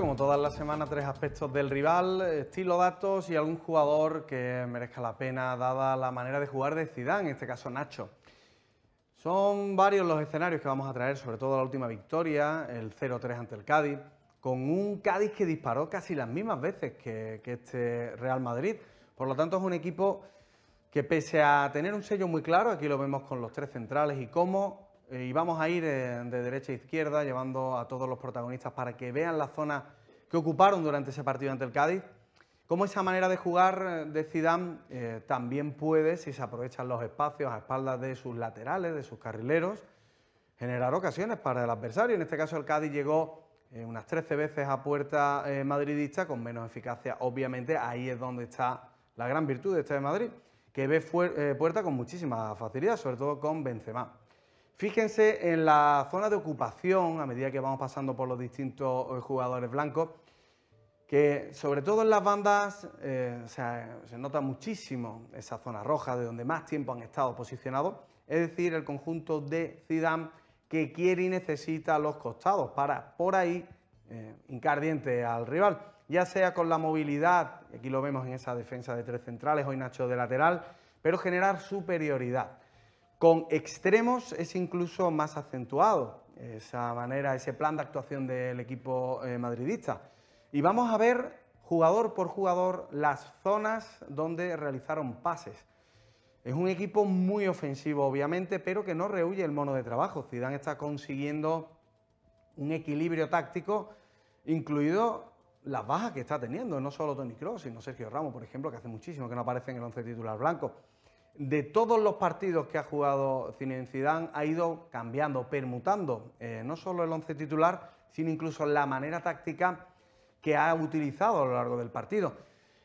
como todas las semanas, tres aspectos del rival, estilo, datos y algún jugador que merezca la pena, dada la manera de jugar de Zidane, en este caso Nacho. Son varios los escenarios que vamos a traer, sobre todo la última victoria, el 0-3 ante el Cádiz, con un Cádiz que disparó casi las mismas veces que, que este Real Madrid. Por lo tanto, es un equipo que pese a tener un sello muy claro, aquí lo vemos con los tres centrales y cómo eh, y vamos a ir eh, de derecha a izquierda llevando a todos los protagonistas para que vean la zona que ocuparon durante ese partido ante el Cádiz. Cómo esa manera de jugar eh, de Zidane también puede, si se aprovechan los espacios a espaldas de sus laterales, de sus carrileros, generar ocasiones para el adversario. En este caso el Cádiz llegó unas 13 veces a puerta madridista, con menos eficacia obviamente, ahí es donde está la gran virtud de este de Madrid, que ve puerta con muchísima facilidad, sobre todo con Benzema. Fíjense en la zona de ocupación, a medida que vamos pasando por los distintos eh, jugadores blancos, que sobre todo en las bandas eh, se nota muchísimo esa zona roja de donde más tiempo han estado posicionados, es decir, el conjunto de Zidane que quiere y necesita los costados para por ahí eh, incardiente al rival, ya sea con la movilidad, aquí lo vemos en esa defensa de tres centrales, hoy Nacho de lateral, pero generar superioridad. Con extremos es incluso más acentuado esa manera, ese plan de actuación del equipo eh, madridista. Y vamos a ver jugador por jugador las zonas donde realizaron pases. Es un equipo muy ofensivo, obviamente, pero que no rehuye el mono de trabajo. Zidane está consiguiendo un equilibrio táctico, incluido las bajas que está teniendo, no solo Tony Kroos, sino Sergio Ramos, por ejemplo, que hace muchísimo que no aparece en el once titular blanco de todos los partidos que ha jugado Zinedine Zidane ha ido cambiando, permutando, eh, no solo el once titular, sino incluso la manera táctica que ha utilizado a lo largo del partido.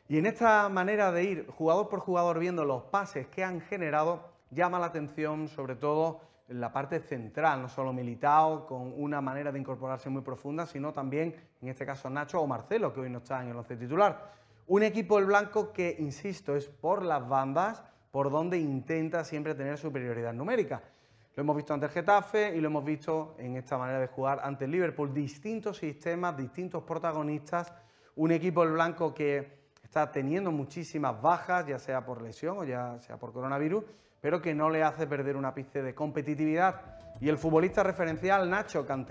Y en esta manera de ir jugador por jugador viendo los pases que han generado, llama la atención sobre todo en la parte central, no solo Militao, con una manera de incorporarse muy profunda, sino también, en este caso, Nacho o Marcelo, que hoy no está en el once titular. Un equipo, el blanco, que, insisto, es por las bandas, por donde intenta siempre tener superioridad numérica. Lo hemos visto ante el Getafe y lo hemos visto en esta manera de jugar ante el Liverpool. Distintos sistemas, distintos protagonistas. Un equipo el blanco que está teniendo muchísimas bajas, ya sea por lesión o ya sea por coronavirus, pero que no le hace perder una pizca de competitividad. Y el futbolista referencial, Nacho Canté.